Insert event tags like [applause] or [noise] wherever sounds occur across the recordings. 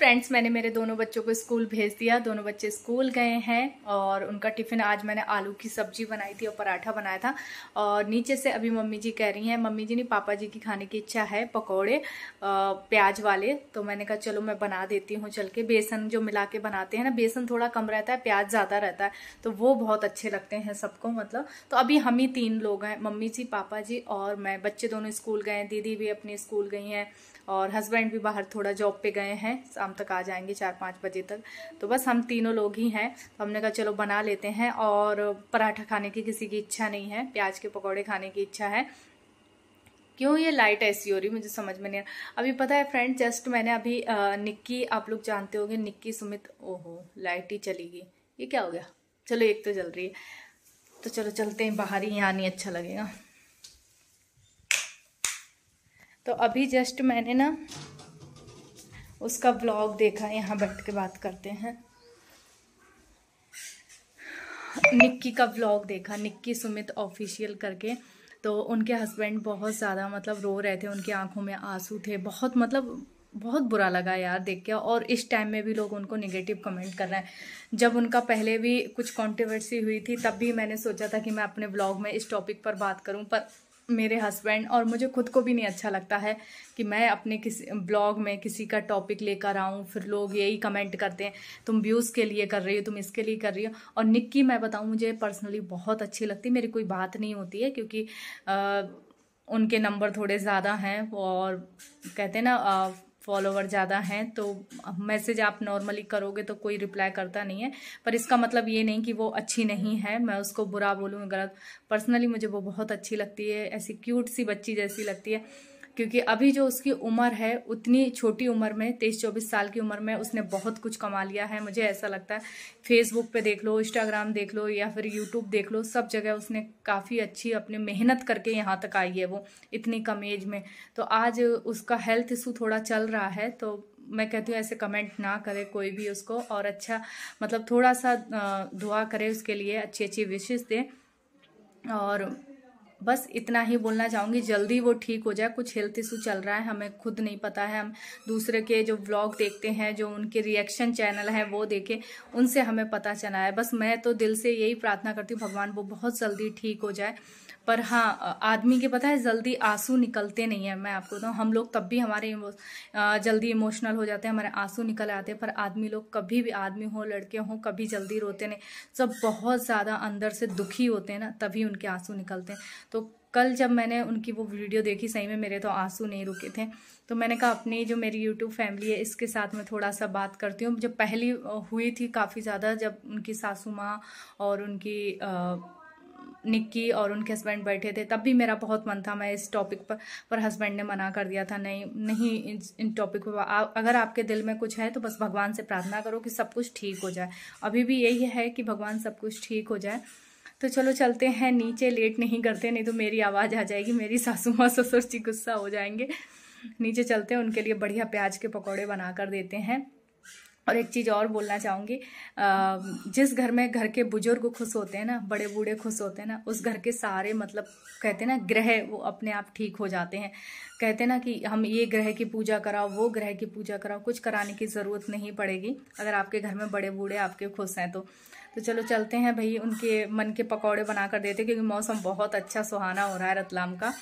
friends मैंने मेरे दोनों बच्चों को स्कूल भेज दिया दोनों बच्चे स्कूल गए हैं और उनका टिफ़िन आज मैंने आलू की सब्जी बनाई थी और पराठा बनाया था और नीचे से अभी मम्मी जी कह रही हैं मम्मी जी ने पापा जी की खाने की इच्छा है पकौड़े प्याज वाले तो मैंने कहा चलो मैं बना देती हूँ चल के बेसन जो मिला के बनाते हैं ना बेसन थोड़ा कम रहता है प्याज ज़्यादा रहता है तो वो बहुत अच्छे लगते हैं सबको मतलब तो अभी हम ही तीन लोग हैं मम्मी जी पापा जी और मैं बच्चे दोनों स्कूल गए हैं दीदी भी अपने स्कूल गई हैं और हस्बैंड भी बाहर थोड़ा जॉब पे गए हैं शाम तक आ जाएंगे चार पाँच बजे तक तो बस हम तीनों लोग ही हैं तो हमने कहा चलो बना लेते हैं और पराठा खाने की किसी की इच्छा नहीं है प्याज के पकौड़े खाने की इच्छा है क्यों ये लाइट ऐसी हो रही मुझे समझ में नहीं आ अभी पता है फ्रेंड जस्ट मैंने अभी निक्की आप लोग जानते होंगे निक्की सुमित ओहो लाइट ही चली गई ये क्या हो गया चलो एक तो जल रही है तो चलो चलते हैं बाहर ही यहाँ नहीं अच्छा लगेगा तो अभी जस्ट मैंने ना उसका ब्लॉग देखा यहाँ बैठ के बात करते हैं निक्की का ब्लॉग देखा निक्की सुमित ऑफिशियल करके तो उनके हस्बैंड बहुत ज़्यादा मतलब रो रहे थे उनकी आंखों में आंसू थे बहुत मतलब बहुत बुरा लगा यार देख के और इस टाइम में भी लोग उनको निगेटिव कमेंट कर रहे हैं जब उनका पहले भी कुछ कंट्रोवर्सी हुई थी तब भी मैंने सोचा था कि मैं अपने ब्लॉग में इस टॉपिक पर बात करूं पर मेरे हस्बैंड और मुझे खुद को भी नहीं अच्छा लगता है कि मैं अपने किसी ब्लॉग में किसी का टॉपिक लेकर आऊँ फिर लोग यही कमेंट करते हैं तुम व्यूज़ के लिए कर रही हो तुम इसके लिए कर रही हो और निक्की मैं बताऊँ मुझे पर्सनली बहुत अच्छी लगती है मेरी कोई बात नहीं होती है क्योंकि आ, उनके नंबर थोड़े ज़्यादा हैं और कहते हैं ना फॉलोवर ज़्यादा हैं तो मैसेज आप नॉर्मली करोगे तो कोई रिप्लाई करता नहीं है पर इसका मतलब ये नहीं कि वो अच्छी नहीं है मैं उसको बुरा बोलूँ गलत पर्सनली मुझे वो बहुत अच्छी लगती है ऐसी क्यूट सी बच्ची जैसी लगती है क्योंकि अभी जो उसकी उम्र है उतनी छोटी उम्र में तेईस चौबीस साल की उम्र में उसने बहुत कुछ कमा लिया है मुझे ऐसा लगता है फेसबुक पे देख लो इंस्टाग्राम देख लो या फिर यूट्यूब देख लो सब जगह उसने काफ़ी अच्छी अपनी मेहनत करके यहाँ तक आई है वो इतनी कम एज में तो आज उसका हेल्थ इशू थोड़ा चल रहा है तो मैं कहती हूँ ऐसे कमेंट ना करे कोई भी उसको और अच्छा मतलब थोड़ा सा दुआ करे उसके लिए अच्छी अच्छी विशेष दें और बस इतना ही बोलना चाहूँगी जल्दी वो ठीक हो जाए कुछ हेल्थ इशू चल रहा है हमें खुद नहीं पता है हम दूसरे के जो ब्लॉग देखते हैं जो उनके रिएक्शन चैनल हैं वो देखे उनसे हमें पता चला है बस मैं तो दिल से यही प्रार्थना करती हूँ भगवान वो बहुत जल्दी ठीक हो जाए पर हाँ आदमी के पता है जल्दी आंसू निकलते नहीं है मैं आपको बताऊँ हम लोग तब भी हमारे इमो, जल्दी इमोशनल हो जाते हैं हमारे आंसू निकल आते हैं पर आदमी लोग कभी भी आदमी हो लड़के हों कभी जल्दी रोते नहीं सब बहुत ज़्यादा अंदर से दुखी होते हैं ना तभी उनके आंसू निकलते हैं तो कल जब मैंने उनकी वो वीडियो देखी सही में मेरे तो आंसू नहीं रुके थे तो मैंने कहा अपनी जो मेरी यूट्यूब फैमिली है इसके साथ मैं थोड़ा सा बात करती हूँ जब पहली हुई थी काफ़ी ज़्यादा जब उनकी सासू माँ और उनकी निक्की और उनके हस्बैंड बैठे थे तब भी मेरा बहुत मन था मैं इस टॉपिक पर पर हस्बैंड ने मना कर दिया था नहीं नहीं इन टॉपिक पर अगर आपके दिल में कुछ है तो बस भगवान से प्रार्थना करो कि सब कुछ ठीक हो जाए अभी भी यही है कि भगवान सब कुछ ठीक हो जाए तो चलो चलते हैं नीचे लेट नहीं करते नहीं तो मेरी आवाज़ आ जाएगी मेरी सासू माँ ससुर जी गुस्सा हो जाएंगे नीचे चलते हैं उनके लिए बढ़िया प्याज के पकौड़े बना कर देते हैं और एक चीज़ और बोलना चाहूँगी जिस घर में घर के बुजुर्ग खुश होते हैं ना बड़े बूढ़े खुश होते हैं ना उस घर के सारे मतलब कहते हैं ना ग्रह वो अपने आप ठीक हो जाते हैं कहते हैं ना कि हम ये ग्रह की पूजा कराओ वो ग्रह की पूजा कराओ कुछ कराने की ज़रूरत नहीं पड़ेगी अगर आपके घर में बड़े बूढ़े आपके खुश हैं तो तो चलो चलते हैं भाई उनके मन के पकौड़े बना कर देते क्योंकि मौसम बहुत अच्छा सुहाना हो रहा है रतलाम का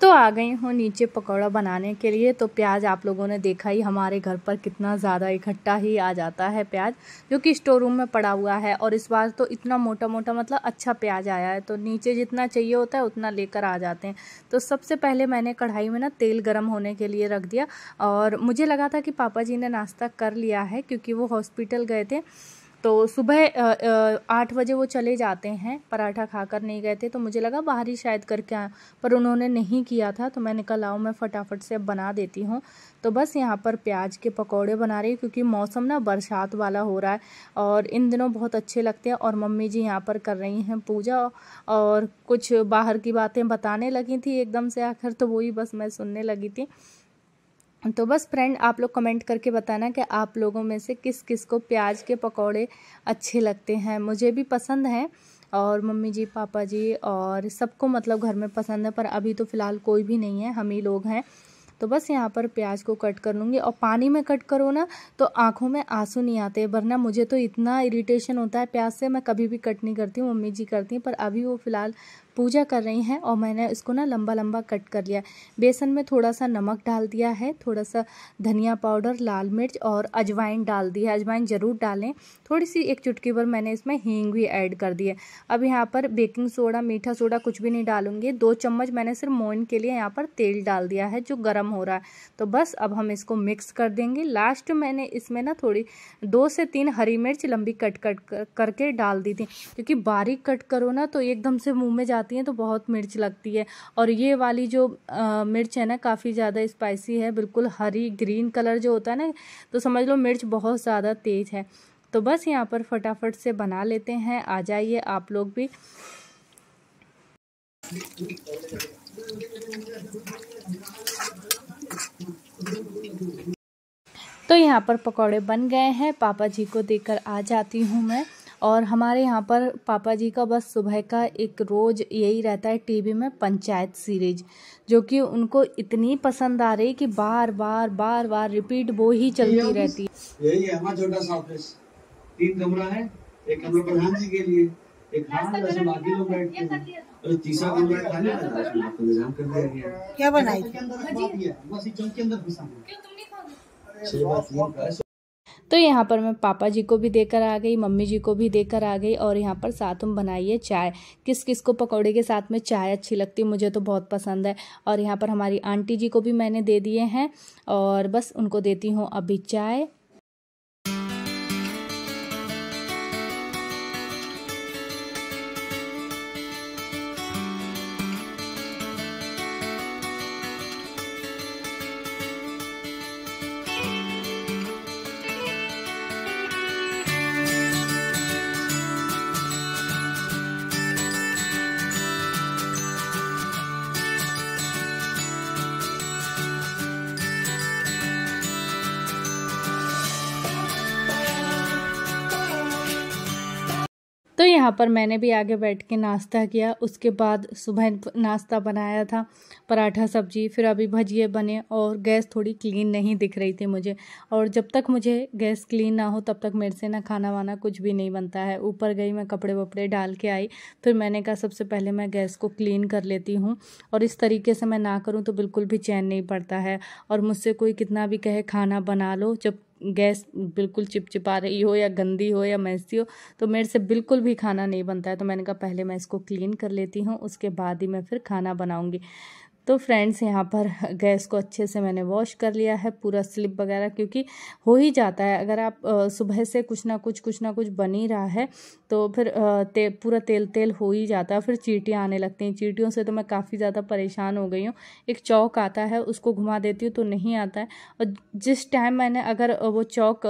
तो आ गई हूँ नीचे पकौड़ा बनाने के लिए तो प्याज आप लोगों ने देखा ही हमारे घर पर कितना ज़्यादा इकट्ठा ही आ जाता है प्याज जो कि स्टोर रूम में पड़ा हुआ है और इस बार तो इतना मोटा मोटा मतलब अच्छा प्याज आया है तो नीचे जितना चाहिए होता है उतना लेकर आ जाते हैं तो सबसे पहले मैंने कढ़ाई में ना तेल गर्म होने के लिए रख दिया और मुझे लगा था कि पापा जी ने नाश्ता कर लिया है क्योंकि वो हॉस्पिटल गए थे तो सुबह आठ बजे वो चले जाते हैं पराठा खाकर नहीं गए थे तो मुझे लगा बाहर ही शायद करके आए पर उन्होंने नहीं किया था तो मैं निकल आऊँ मैं फटाफट से अब बना देती हूँ तो बस यहाँ पर प्याज के पकौड़े बना रही क्योंकि मौसम ना बरसात वाला हो रहा है और इन दिनों बहुत अच्छे लगते हैं और मम्मी जी यहाँ पर कर रही हैं पूजा और कुछ बाहर की बातें बताने लगी थी एकदम से आखिर तो वही बस मैं सुनने लगी थी तो बस फ्रेंड आप लोग कमेंट करके बताना कि आप लोगों में से किस किस को प्याज के पकौड़े अच्छे लगते हैं मुझे भी पसंद हैं और मम्मी जी पापा जी और सबको मतलब घर में पसंद है पर अभी तो फ़िलहाल कोई भी नहीं है हम ही लोग हैं तो बस यहाँ पर प्याज को कट कर लूँगी और पानी में कट करो ना तो आँखों में आंसू नहीं आते वरना मुझे तो इतना इरिटेशन होता है प्याज से मैं कभी भी कट नहीं करती हूँ मम्मी जी करती हैं पर अभी वो फ़िलहाल पूजा कर रही हैं और मैंने इसको ना लंबा लंबा कट कर लिया बेसन में थोड़ा सा नमक डाल दिया है थोड़ा सा धनिया पाउडर लाल मिर्च और अजवाइन डाल दी है अजवाइन ज़रूर डालें थोड़ी सी एक चुटकी भर मैंने इसमें हींग भी ऐड कर दी है अब यहाँ पर बेकिंग सोडा मीठा सोडा कुछ भी नहीं डालूंगी दो चम्मच मैंने सिर्फ मोइन के लिए यहाँ पर तेल डाल दिया है जो गर्म हो रहा है तो बस अब हम इसको मिक्स कर देंगे लास्ट मैंने इसमें ना थोड़ी दो से तीन हरी मिर्च लंबी कट कट करके डाल दी थी क्योंकि बारीक कट करो ना तो एकदम से मुँह में जाती बनाती हैं तो बहुत मिर्च लगती है और ये वाली जो आ, मिर्च है ना काफ़ी ज़्यादा स्पाइसी है बिल्कुल हरी ग्रीन कलर जो होता है ना तो समझ लो मिर्च बहुत ज़्यादा तेज़ है तो बस यहाँ पर फटाफट से बना लेते हैं आ जाइए आप लोग भी तो यहाँ पर पकोड़े बन गए हैं पापा जी को देकर आ जाती हूँ मैं और हमारे यहाँ पर पापा जी का बस सुबह का एक रोज़ यही रहता है टीवी में पंचायत सीरीज जो कि उनको इतनी पसंद आ रही कि बार बार बार बार रिपीट वो ही चलती रहती यही है हमारा छोटा सा ऑफिस तीन कमरा है एक कमरा प्रधान जी के लिए एक हाँ बाकी लोग बैठते हैं तीसरा उसमें हाँ, आपको इंतजाम कर दिया गया क्या बनाई चौक के अंदर घुसा छह तो यहाँ पर मैं पापा जी को भी देकर आ गई मम्मी जी को भी देकर आ गई और यहाँ पर साथ में बनाइए चाय किस किस को पकौड़े के साथ में चाय अच्छी लगती मुझे तो बहुत पसंद है और यहाँ पर हमारी आंटी जी को भी मैंने दे दिए हैं और बस उनको देती हूँ अभी चाय यहाँ पर मैंने भी आगे बैठ के नाश्ता किया उसके बाद सुबह नाश्ता बनाया था पराठा सब्जी फिर अभी भजिए बने और गैस थोड़ी क्लीन नहीं दिख रही थी मुझे और जब तक मुझे गैस क्लीन ना हो तब तक मेरे से ना खाना वाना कुछ भी नहीं बनता है ऊपर गई मैं कपड़े वपड़े डाल के आई फिर मैंने कहा सबसे पहले मैं गैस को क्लीन कर लेती हूँ और इस तरीके से मैं ना करूँ तो बिल्कुल भी चैन नहीं पड़ता है और मुझसे कोई कितना भी कहे खाना बना लो जब गैस बिल्कुल चिपचिपा रही हो या गंदी हो या मैसी हो तो मेरे से बिल्कुल भी खाना नहीं बनता है तो मैंने कहा पहले मैं इसको क्लीन कर लेती हूँ उसके बाद ही मैं फिर खाना बनाऊँगी तो फ्रेंड्स यहाँ पर गैस को अच्छे से मैंने वॉश कर लिया है पूरा स्लिप वगैरह क्योंकि हो ही जाता है अगर आप सुबह से कुछ ना कुछ कुछ ना कुछ बन ही रहा है तो फिर ते, पूरा तेल तेल हो ही जाता है फिर चीटियाँ आने लगती हैं चीटियों से तो मैं काफ़ी ज़्यादा परेशान हो गई हूँ एक चौक आता है उसको घुमा देती हूँ तो नहीं आता है और जिस टाइम मैंने अगर वो चौक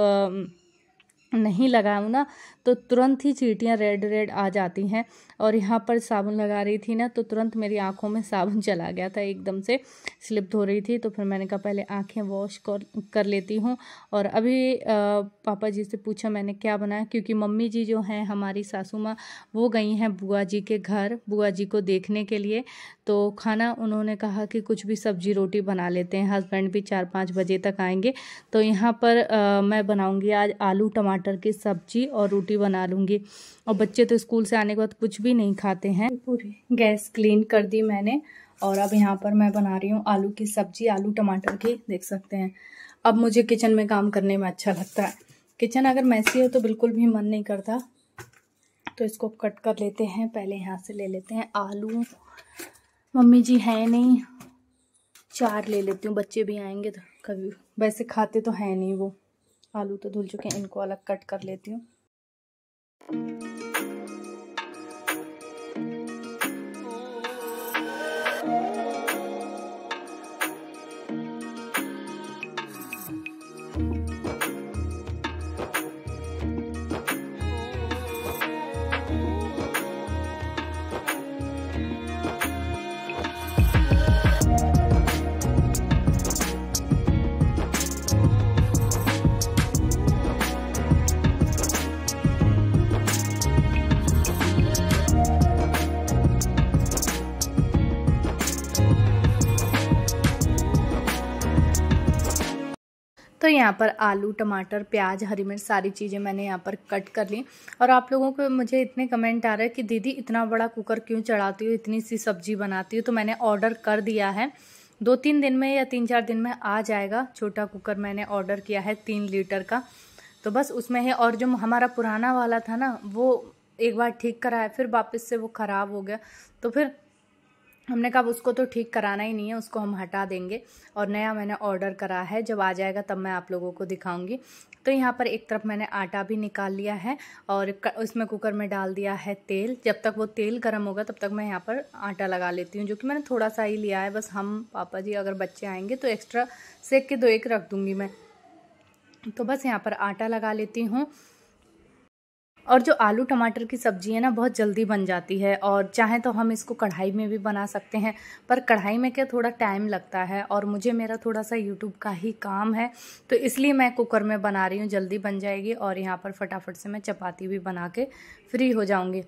नहीं लगाऊँ ना तो तुरंत ही चीटियाँ रेड रेड आ जाती हैं और यहाँ पर साबुन लगा रही थी ना तो तुरंत मेरी आँखों में साबुन [laughs] चला गया था एकदम से स्लिप धो रही थी तो फिर मैंने कहा पहले आँखें वॉश कर कर लेती हूँ और अभी आ, पापा जी से पूछा मैंने क्या बनाया क्योंकि मम्मी जी जो हैं हमारी सासू माँ वो गई हैं बुआ जी के घर बुआ जी को देखने के लिए तो खाना उन्होंने कहा कि कुछ भी सब्जी रोटी बना लेते हैं हस्बैंड भी चार पाँच बजे तक आएंगे तो यहाँ पर आ, मैं बनाऊँगी आज आलू टमाटर टमाटर की सब्जी और रोटी बना लूँगी और बच्चे तो स्कूल से आने के बाद कुछ भी नहीं खाते हैं पूरी गैस क्लीन कर दी मैंने और अब यहाँ पर मैं बना रही हूँ आलू की सब्जी आलू टमाटर की देख सकते हैं अब मुझे किचन में काम करने में अच्छा लगता है किचन अगर मैसी हो तो बिल्कुल भी मन नहीं करता तो इसको कट कर लेते हैं पहले यहाँ से ले लेते हैं आलू मम्मी जी हैं नहीं चार ले लेती हूँ बच्चे भी आएंगे तो कभी वैसे खाते तो हैं नहीं वो आलू तो धुल चुके हैं इनको अलग कट कर लेती हूँ तो यहाँ पर आलू टमाटर प्याज हरी मिर्च सारी चीज़ें मैंने यहाँ पर कट कर ली और आप लोगों को मुझे इतने कमेंट आ रहे हैं कि दीदी इतना बड़ा कुकर क्यों चढ़ाती हो इतनी सी सब्जी बनाती हो तो मैंने ऑर्डर कर दिया है दो तीन दिन में या तीन चार दिन में आ जाएगा छोटा कुकर मैंने ऑर्डर किया है तीन लीटर का तो बस उसमें है और जो हमारा पुराना वाला था ना वो एक बार ठीक कराया फिर वापस से वो ख़राब हो गया तो फिर हमने कहा उसको तो ठीक कराना ही नहीं है उसको हम हटा देंगे और नया मैंने ऑर्डर करा है जब आ जाएगा तब मैं आप लोगों को दिखाऊंगी तो यहाँ पर एक तरफ मैंने आटा भी निकाल लिया है और इसमें कुकर में डाल दिया है तेल जब तक वो तेल गर्म होगा तब तक मैं यहाँ पर आटा लगा लेती हूँ जो कि मैंने थोड़ा सा ही लिया है बस हम पापा जी अगर बच्चे आएंगे तो एक्स्ट्रा सेक के दो एक रख दूँगी मैं तो बस यहाँ पर आटा लगा लेती हूँ और जो आलू टमाटर की सब्ज़ी है ना बहुत जल्दी बन जाती है और चाहे तो हम इसको कढ़ाई में भी बना सकते हैं पर कढ़ाई में क्या थोड़ा टाइम लगता है और मुझे मेरा थोड़ा सा यूट्यूब का ही काम है तो इसलिए मैं कुकर में बना रही हूँ जल्दी बन जाएगी और यहाँ पर फटाफट से मैं चपाती भी बना के फ्री हो जाऊँगी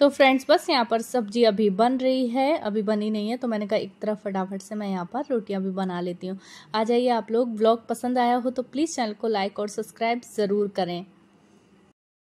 तो फ्रेंड्स बस यहाँ पर सब्जी अभी बन रही है अभी बनी नहीं है तो मैंने कहा एक तरफ फटाफट से मैं यहाँ पर रोटियाँ भी बना लेती हूँ आ जाइए आप लोग ब्लॉग पसंद आया हो तो प्लीज़ चैनल को लाइक और सब्सक्राइब ज़रूर करें